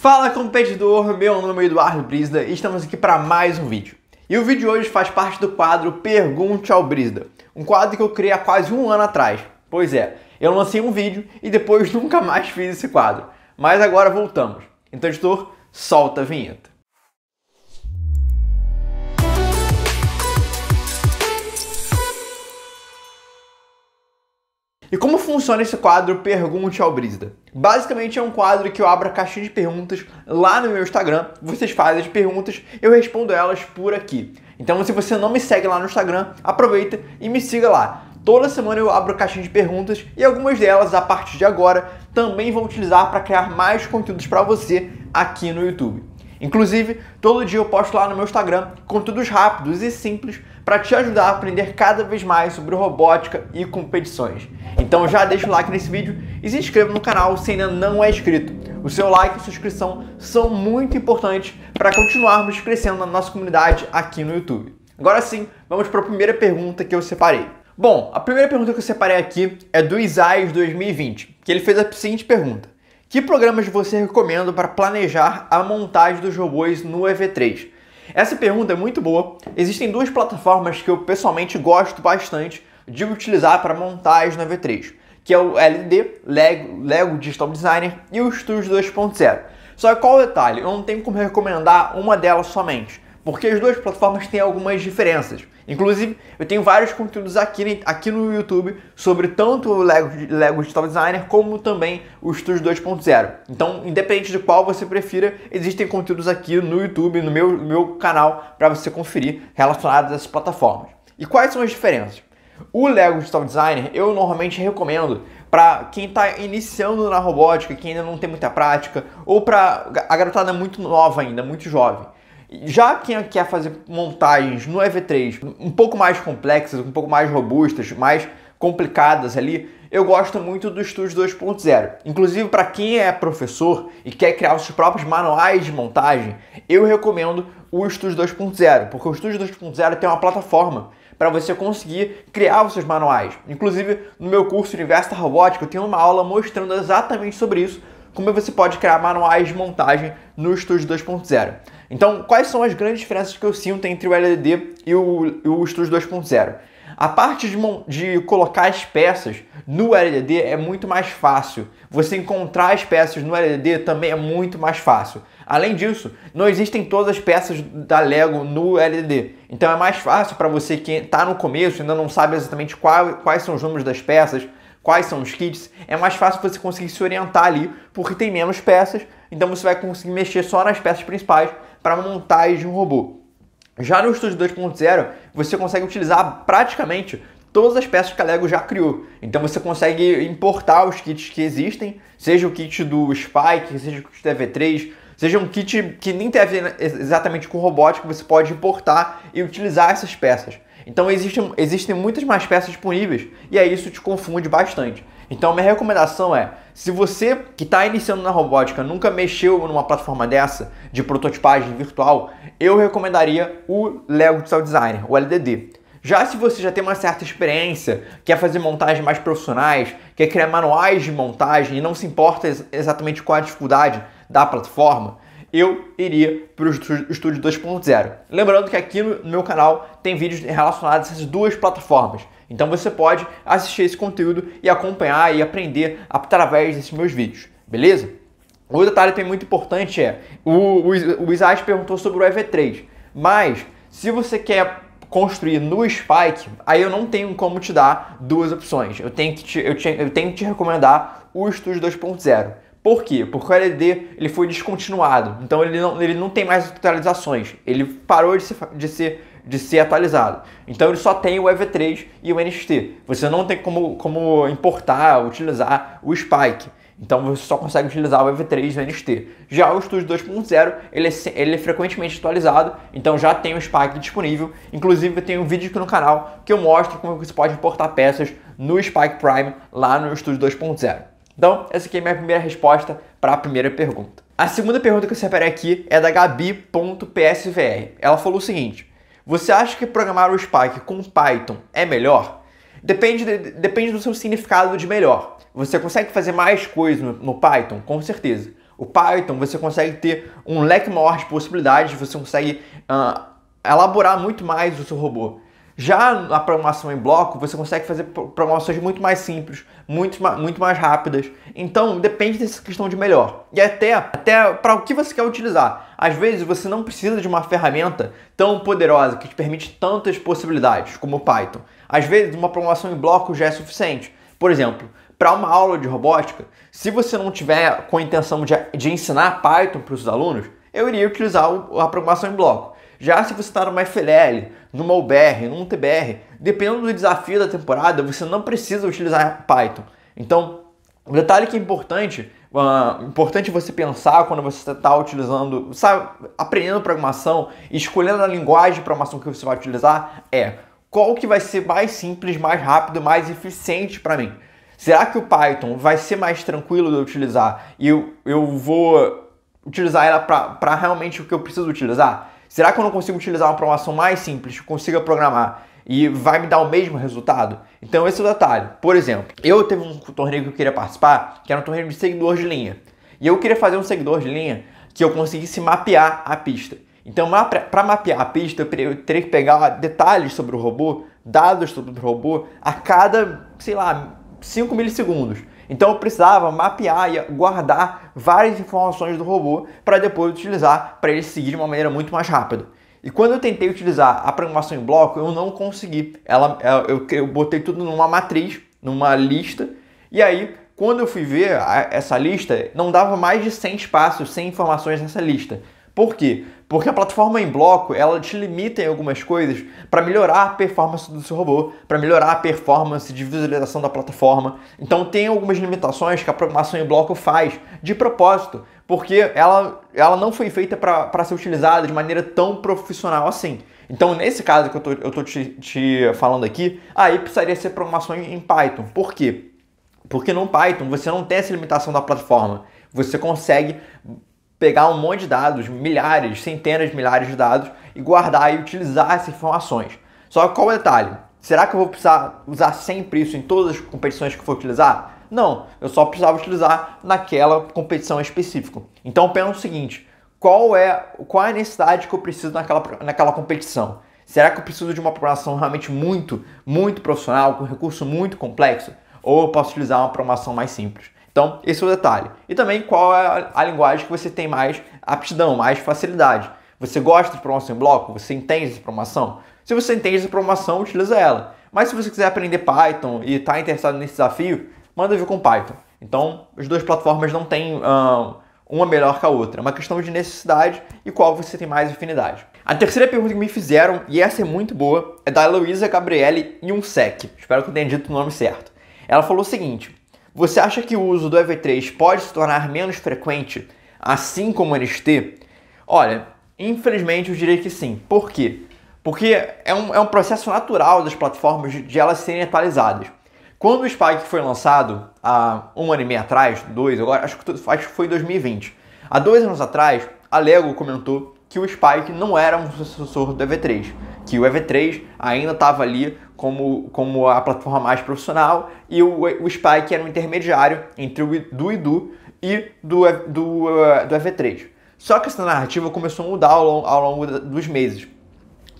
Fala competidor, meu nome é Eduardo Brisda e estamos aqui para mais um vídeo. E o vídeo de hoje faz parte do quadro Pergunte ao Brisda, um quadro que eu criei há quase um ano atrás. Pois é, eu lancei um vídeo e depois nunca mais fiz esse quadro, mas agora voltamos. Então, editor, solta a vinheta. E como funciona esse quadro Pergunte ao Brisa. Basicamente é um quadro que eu abro a caixinha de perguntas lá no meu Instagram, vocês fazem as perguntas, eu respondo elas por aqui. Então se você não me segue lá no Instagram, aproveita e me siga lá. Toda semana eu abro a caixinha de perguntas e algumas delas, a partir de agora, também vou utilizar para criar mais conteúdos para você aqui no YouTube. Inclusive, todo dia eu posto lá no meu Instagram conteúdos rápidos e simples para te ajudar a aprender cada vez mais sobre robótica e competições. Então já deixa o like nesse vídeo e se inscreva no canal se ainda não é inscrito. O seu like e sua inscrição são muito importantes para continuarmos crescendo na nossa comunidade aqui no YouTube. Agora sim, vamos para a primeira pergunta que eu separei. Bom, a primeira pergunta que eu separei aqui é do Isaias 2020, que ele fez a seguinte pergunta: Que programas você recomenda para planejar a montagem dos robôs no EV3? Essa pergunta é muito boa. Existem duas plataformas que eu pessoalmente gosto bastante de utilizar para montar as 3 que é o LD, Lego, Lego Digital Designer e o Studio 2.0. Só que qual o detalhe? Eu não tenho como recomendar uma delas somente porque as duas plataformas têm algumas diferenças. Inclusive, eu tenho vários conteúdos aqui, aqui no YouTube sobre tanto o Lego, Lego Digital Designer como também o Studio 2.0. Então, independente de qual você prefira, existem conteúdos aqui no YouTube, no meu, meu canal, para você conferir relacionados a essas plataformas. E quais são as diferenças? O Lego Digital Designer eu normalmente recomendo para quem está iniciando na robótica, que ainda não tem muita prática, ou para a garotada muito nova ainda, muito jovem. Já quem quer fazer montagens no EV3 um pouco mais complexas, um pouco mais robustas, mais complicadas ali, eu gosto muito do Studio 2.0. Inclusive, para quem é professor e quer criar os seus próprios manuais de montagem, eu recomendo o Studio 2.0, porque o Studio 2.0 tem uma plataforma para você conseguir criar os seus manuais. Inclusive, no meu curso Universo da Robótica, eu tenho uma aula mostrando exatamente sobre isso, como você pode criar manuais de montagem no Studio 2.0. Então, quais são as grandes diferenças que eu sinto entre o LDD e o, e o Studio 2.0? A parte de, de, colocar as peças no LDD é muito mais fácil. Você encontrar as peças no LDD também é muito mais fácil. Além disso, não existem todas as peças da Lego no LDD. Então é mais fácil para você que está no começo e ainda não sabe exatamente qual, quais são os números das peças, quais são os kits, é mais fácil você conseguir se orientar ali, porque tem menos peças, então você vai conseguir mexer só nas peças principais para montagem de um robô. Já no Studio 2.0, você consegue utilizar praticamente todas as peças que a Lego já criou. Então você consegue importar os kits que existem, seja o kit do Spike, seja o kit da V3, seja um kit que nem tem a ver exatamente com robótica, você pode importar e utilizar essas peças. Então existem, existem muitas mais peças disponíveis e aí isso te confunde bastante. Então, minha recomendação é: se você que está iniciando na robótica nunca mexeu numa plataforma dessa, de prototipagem virtual, eu recomendaria o Lego Digital Designer, o LDD. Já se você já tem uma certa experiência, quer fazer montagens mais profissionais, quer criar manuais de montagem e não se importa exatamente qual a dificuldade da plataforma, eu iria para o Estúdio 2.0. Lembrando que aqui no meu canal tem vídeos relacionados a essas duas plataformas. Então você pode assistir esse conteúdo e acompanhar e aprender através desses meus vídeos, beleza? Outro detalhe também muito importante é, o, o, o Isaac perguntou sobre o EV3, mas se você quer construir no Spike, aí eu não tenho como te dar duas opções. Eu tenho que te, eu, te, eu tenho que te recomendar o Studio 2.0. Por quê? Porque o LED ele foi descontinuado, então ele não, ele não tem mais atualizações, ele parou de ser, de, ser, de ser atualizado. Então ele só tem o EV3 e o NXT. Você não tem como, como importar, utilizar o Spike. Então você só consegue utilizar o EV3 e o NXT. Já o Studio 2.0, ele, é, ele é frequentemente atualizado, então já tem o Spike disponível. Inclusive tem um vídeo aqui no canal que eu mostro como você pode importar peças no Spike Prime lá no Studio 2.0. Então, essa aqui é a minha primeira resposta para a primeira pergunta. A segunda pergunta que eu separei aqui é da Gabi.psvr. Ela falou o seguinte: Você acha que programar o Spike com Python é melhor? Depende, de, depende do seu significado de melhor. Você consegue fazer mais coisas no, no Python? Com certeza. O Python você consegue ter um leque maior de possibilidades, você consegue uh, elaborar muito mais o seu robô. Já na programação em bloco, você consegue fazer programações muito mais simples, muito, muito mais rápidas. Então, depende dessa questão de melhor. E até, até para o que você quer utilizar. Às vezes, você não precisa de uma ferramenta tão poderosa que te permite tantas possibilidades, como o Python. Às vezes, uma programação em bloco já é suficiente. Por exemplo, para uma aula de robótica, se você não tiver com a intenção de, de ensinar Python para os alunos, eu iria utilizar a programação em bloco. Já se você está numa FLL, numa UBR, num TBR, dependendo do desafio da temporada, você não precisa utilizar Python. Então, um detalhe que é importante, uh, importante você pensar quando você está tá utilizando, sabe, aprendendo programação, escolhendo a linguagem de programação que você vai utilizar, é qual que vai ser mais simples, mais rápido, mais eficiente para mim. Será que o Python vai ser mais tranquilo de utilizar e eu, eu vou utilizar ela para realmente o que eu preciso utilizar? Será que eu não consigo utilizar uma programação mais simples que consiga programar e vai me dar o mesmo resultado? Então esse é o detalhe. Por exemplo, eu teve um torneio que eu queria participar, que era um torneio de seguidor de linha. E eu queria fazer um seguidor de linha que eu conseguisse mapear a pista. Então, para mapear a pista, eu teria que pegar detalhes sobre o robô, dados sobre o robô, a cada, sei lá, 5 milissegundos. Então eu precisava mapear e guardar várias informações do robô para depois utilizar para ele seguir de uma maneira muito mais rápida. E quando eu tentei utilizar a programação em bloco, eu não consegui. Ela, é, eu, eu botei tudo numa matriz, numa lista, e aí quando eu fui ver essa lista, não dava mais de 100 espaços, 100 informações nessa lista. Por quê? Porque a plataforma em bloco, ela te limita em algumas coisas para melhorar a performance do seu robô, para melhorar a performance de visualização da plataforma. Então tem algumas limitações que a programação em bloco faz de propósito, porque ela, ela não foi feita para ser utilizada de maneira tão profissional assim. Então, nesse caso que eu tô, eu tô te, te falando aqui, aí precisaria ser programação em Python. Por quê? Porque no Python você não tem essa limitação da plataforma. Você consegue pegar um monte de dados, milhares, centenas de milhares de dados e guardar e utilizar essas informações. Só que qual é o detalhe? Será que eu vou precisar usar sempre isso em todas as competições que for utilizar? Não, eu só precisava utilizar naquela competição específica. Então pensa o seguinte, qual é qual é a necessidade que eu preciso naquela, naquela competição? Será que eu preciso de uma programação realmente muito, muito profissional, com recurso muito complexo? Ou eu posso utilizar uma programação mais simples? Então, esse é o detalhe. E também qual é a linguagem que você tem mais aptidão, mais facilidade. Você gosta de programação em bloco? Você entende essa programação? Se você entende essa programação, utiliza ela. Mas se você quiser aprender Python e está interessado nesse desafio, manda vir com Python. Então, as duas plataformas não têm uma melhor que a outra. É uma questão de necessidade e qual você tem mais afinidade. A terceira pergunta que me fizeram, e essa é muito boa, é da Heloísa Gabriele Yunsek. Espero que eu tenha dito o nome certo. Ela falou o seguinte: você acha que o uso do EV3 pode se tornar menos frequente, assim como o NXT? Olha, infelizmente eu diria que sim. Por quê? Porque é um, é um processo natural das plataformas de, de elas serem atualizadas. Quando o Spike foi lançado, há um ano e meio atrás, dois, agora acho que, acho que foi em 2020, há dois anos atrás, a Lego comentou que o Spike não era um sucessor do EV3, que o EV3 ainda estava ali como, como a plataforma mais profissional, e o, o Spike era um intermediário entre o do Idu e do, do, eh, do EV3. Só que essa narrativa começou a mudar ao longo, ao longo dos meses.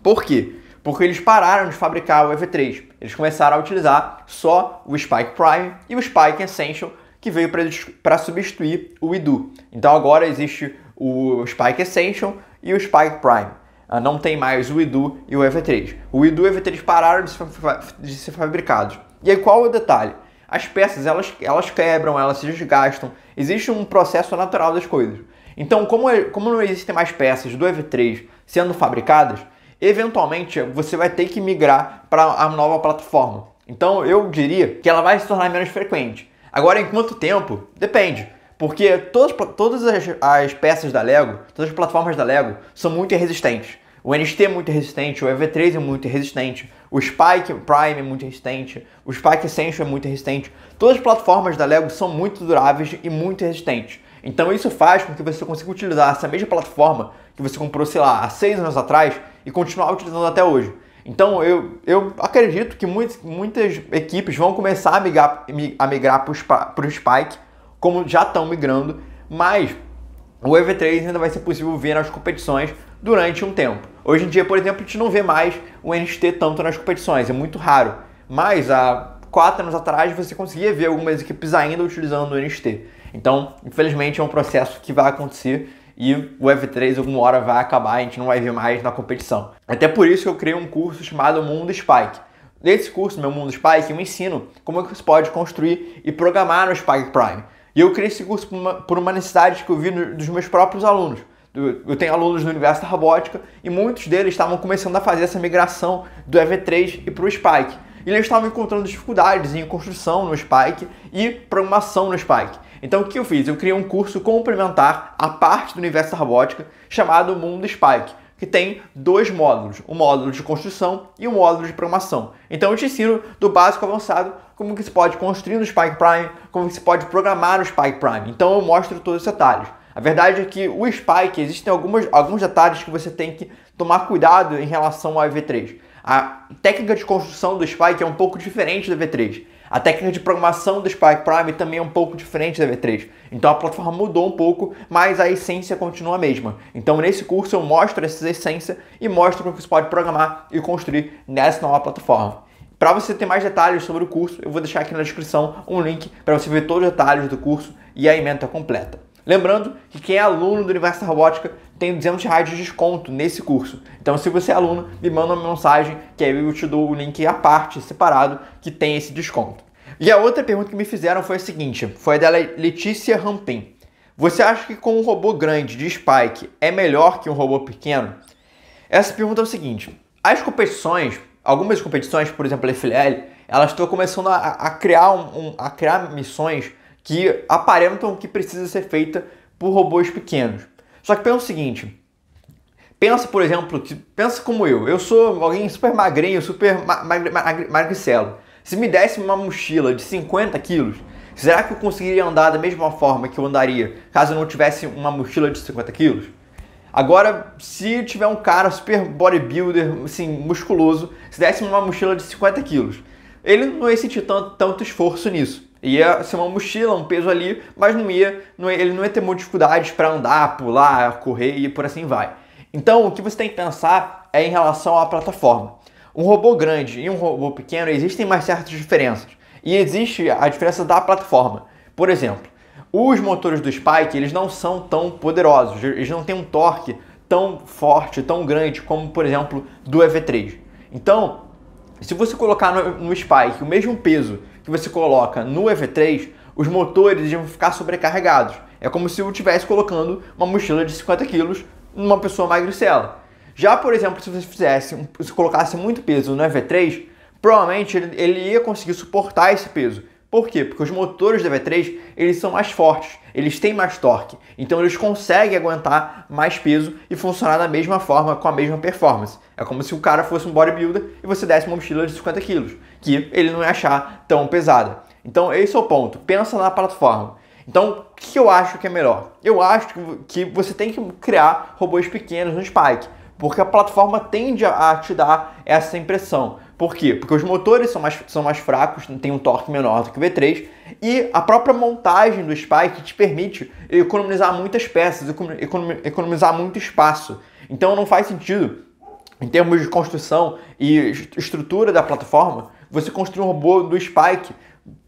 Por quê? Porque eles pararam de fabricar o EV3. Eles começaram a utilizar só o Spike Prime e o Spike Essential, que veio para substituir o Idu. Então agora existe o Spike Essential e o Spike Prime. Ah, não tem mais o IDU e o EV3. O IDU e o EV3 pararam de ser, de ser fabricados. E aí qual é o detalhe? As peças elas, elas quebram, elas se desgastam. Existe um processo natural das coisas. Então, como, é, como não existem mais peças do EV3 sendo fabricadas, eventualmente você vai ter que migrar para a nova plataforma. Então, eu diria que ela vai se tornar menos frequente. Agora, em quanto tempo? Depende. Porque todas, todas as, as peças da Lego, todas as plataformas da Lego são muito resistentes. O NXT é muito resistente, o EV3 é muito resistente, o Spike Prime é muito resistente, o Spike Essential é muito resistente. Todas as plataformas da LEGO são muito duráveis e muito resistentes. Então isso faz com que você consiga utilizar essa mesma plataforma que você comprou, sei lá, há seis anos atrás e continuar utilizando até hoje. Então eu, eu acredito que muitas, muitas equipes vão começar a migrar, a migrar para o Spike como já estão migrando, mas o EV3 ainda vai ser possível ver nas competições durante um tempo. Hoje em dia, por exemplo, a gente não vê mais o NXT tanto nas competições, é muito raro. Mas há quatro anos atrás você conseguia ver algumas equipes ainda utilizando o NXT. Então, infelizmente, é um processo que vai acontecer e o ev 3 alguma hora vai acabar, a gente não vai ver mais na competição. Até por isso eu criei um curso chamado Mundo Spike. Nesse curso, meu Mundo Spike, eu ensino como é que você pode construir e programar no Spike Prime. E eu criei esse curso por uma, por uma necessidade que eu vi no, dos meus próprios alunos. Eu tenho alunos no universo da robótica e muitos deles estavam começando a fazer essa migração do EV3 e para o Spike. E eles estavam encontrando dificuldades em construção no Spike e programação no Spike. Então o que eu fiz? Eu criei um curso complementar à parte do universo da robótica chamado Mundo Spike, que tem dois módulos, um módulo de construção e um módulo de programação. Então eu te ensino do básico avançado como que se pode construir no Spike Prime, como que se pode programar o Spike Prime. Então eu mostro todos os detalhes. A verdade é que o Spike, existem algumas, alguns detalhes que você tem que tomar cuidado em relação ao EV3. A técnica de construção do Spike é um pouco diferente do EV3. A técnica de programação do Spike Prime também é um pouco diferente da EV3. Então a plataforma mudou um pouco, mas a essência continua a mesma. Então nesse curso eu mostro essa essência e mostro como você pode programar e construir nessa nova plataforma. Para você ter mais detalhes sobre o curso, eu vou deixar aqui na descrição um link para você ver todos os detalhes do curso e a emenda completa. Lembrando que quem é aluno do Universo da Robótica tem 200 reais de desconto nesse curso. Então, se você é aluno, me manda uma mensagem que aí eu te dou o link à parte, separado, que tem esse desconto. E a outra pergunta que me fizeram foi a seguinte, foi a dela Letícia Rampin. Você acha que com um robô grande de Spike é melhor que um robô pequeno? Essa pergunta é o seguinte, as competições algumas competições, por exemplo, a FLL, elas estão começando a, a criar um, um, a criar missões que aparentam que precisa ser feita por robôs pequenos. Só que pensa o seguinte, pensa, por exemplo, que, pensa como eu, eu sou alguém super magrinho, super magricelo. Se me desse uma mochila de 50 quilos, será que eu conseguiria andar da mesma forma que eu andaria caso eu não tivesse uma mochila de 50 quilos? Agora, se tiver um cara super bodybuilder, assim, musculoso, se desse uma mochila de 50 quilos, ele não ia sentir tanto, tanto esforço nisso. Ia ser uma mochila, um peso ali, mas não ia, não ia ele não ia ter muitas dificuldades para andar, pular, correr e por assim vai. Então, o que você tem que pensar é em relação à plataforma. Um robô grande e um robô pequeno existem mais certas diferenças. E existe a diferença da plataforma. Por exemplo, os motores do Spike, eles não são tão poderosos, eles não têm um torque tão forte, tão grande como, por exemplo, do EV3. Então, se você colocar no, no Spike o mesmo peso que você coloca no EV3, os motores vão ficar sobrecarregados. É como se eu estivesse colocando uma mochila de 50 quilos numa pessoa magricela. Já, por exemplo, se você fizesse, se colocasse muito peso no EV3, provavelmente ele, ele ia conseguir suportar esse peso. Por quê? Porque os motores da V3 eles são mais fortes, eles têm mais torque, então eles conseguem aguentar mais peso e funcionar da mesma forma, com a mesma performance. É como se o cara fosse um bodybuilder e você desse uma mochila de 50 kg, que ele não ia achar tão pesada. Então esse é o ponto, pensa na plataforma. Então, o que eu acho que é melhor? Eu acho que você tem que criar robôs pequenos no Spike, porque a plataforma tende a te dar essa impressão por quê? Porque os motores são mais, são mais fracos, tem um torque menor do que o V3 e a própria montagem do Spike te permite economizar muitas peças, economizar muito espaço. Então não faz sentido, em termos de construção e estrutura da plataforma, você construir um robô do Spike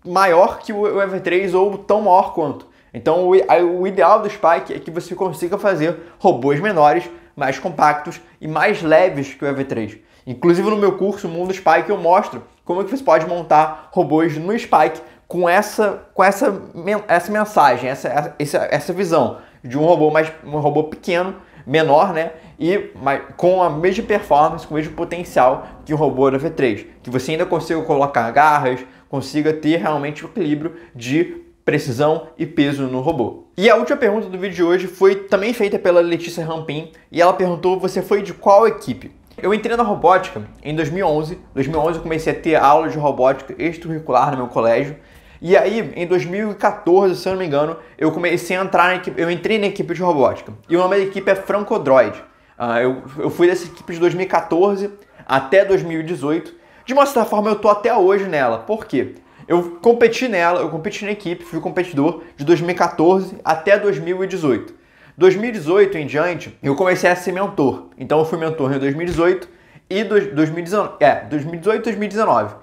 maior que o EV3 ou tão maior quanto. Então o ideal do Spike é que você consiga fazer robôs menores, mais compactos e mais leves que o EV3. Inclusive no meu curso Mundo Spike eu mostro como é que você pode montar robôs no Spike com essa, com essa, essa mensagem, essa, essa, essa visão de um robô mais um robô pequeno, menor, né? E mas, com a mesma performance, com o mesmo potencial que o robô da V3, que você ainda consiga colocar garras, consiga ter realmente o equilíbrio de precisão e peso no robô. E a última pergunta do vídeo de hoje foi também feita pela Letícia Rampin e ela perguntou: você foi de qual equipe? Eu entrei na robótica em 2011. Em 2011 eu comecei a ter aula de robótica extracurricular no meu colégio. E aí, em 2014, se eu não me engano, eu comecei a entrar na equipe, eu entrei na equipe de robótica. E o nome da equipe é Francodroid. Uh, eu, eu fui dessa equipe de 2014 até 2018. De uma certa forma, eu tô até hoje nela. Por quê? Eu competi nela, eu competi na equipe, fui competidor de 2014 até 2018. 2018 em diante, eu comecei a ser mentor. Então eu fui mentor em 2018 e do, 2019, é, 2018 e 2019.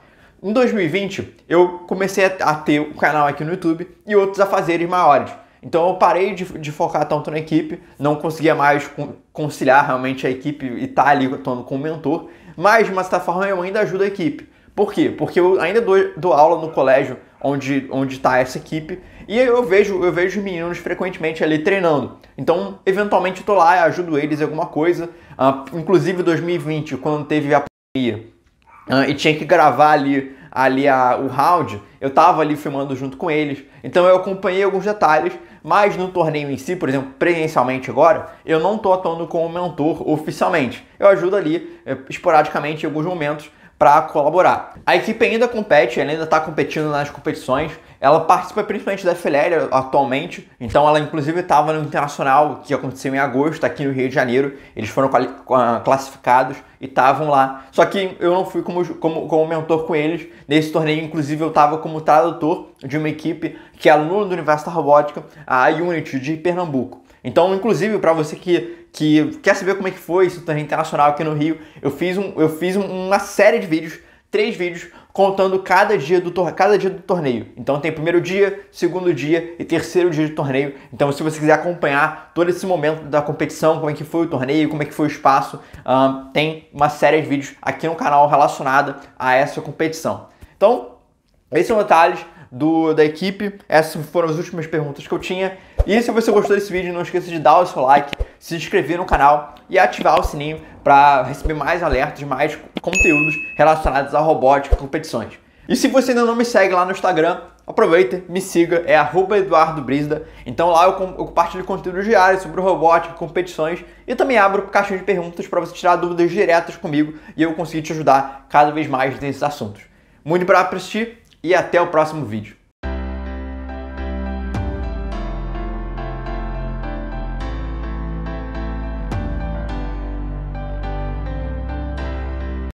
Em 2020, eu comecei a ter o um canal aqui no YouTube e outros afazeres maiores. Então eu parei de, de, focar tanto na equipe, não conseguia mais conciliar realmente a equipe e estar tá ali atuando como mentor, mas de uma certa forma eu ainda ajudo a equipe. Por quê? Porque eu ainda dou, dou aula no colégio onde está essa equipe e eu vejo, eu vejo meninos frequentemente ali treinando. Então, eventualmente, eu lá, e ajudo eles em alguma coisa. Uh, inclusive, 2020, quando teve a pandemia uh, e tinha que gravar ali ali a, o round, eu estava ali filmando junto com eles, então eu acompanhei alguns detalhes, mas no torneio em si, por exemplo, presencialmente agora, eu não estou atuando como mentor oficialmente. Eu ajudo ali eh, esporadicamente em alguns momentos, para colaborar. A equipe ainda compete, ela ainda está competindo nas competições. Ela participa principalmente da FLL atualmente, então ela inclusive estava no Internacional que aconteceu em agosto aqui no Rio de Janeiro. Eles foram ah, classificados e estavam lá. Só que eu não fui como, como, como mentor com eles. Nesse torneio, inclusive, eu estava como tradutor de uma equipe que é aluna do Universo da Robótica, a Unity de Pernambuco. Então, inclusive, para você que, que quer saber como é que foi esse torneio internacional aqui no Rio, eu fiz, um, eu fiz uma série de vídeos, três vídeos, contando cada dia, do cada dia do torneio. Então tem primeiro dia, segundo dia e terceiro dia de torneio. Então se você quiser acompanhar todo esse momento da competição, como é que foi o torneio, como é que foi o espaço, tem uma série de vídeos aqui no canal relacionada a essa competição. Então, esses são detalhes do, da equipe. Essas foram as últimas perguntas que eu tinha. E se você gostou desse vídeo, não esqueça de dar o seu like, se inscrever no canal e ativar o sininho para receber mais alertas, mais conteúdos relacionados à robótica e competições. E se você ainda não me segue lá no Instagram, aproveita, me siga, é @eduardobrisda. Então lá eu, eu compartilho conteúdo diário sobre robótica, competições e também abro caixinha de perguntas para você tirar dúvidas diretas comigo e eu conseguir te ajudar cada vez mais nesses assuntos. Muito obrigado por assistir e até o próximo vídeo.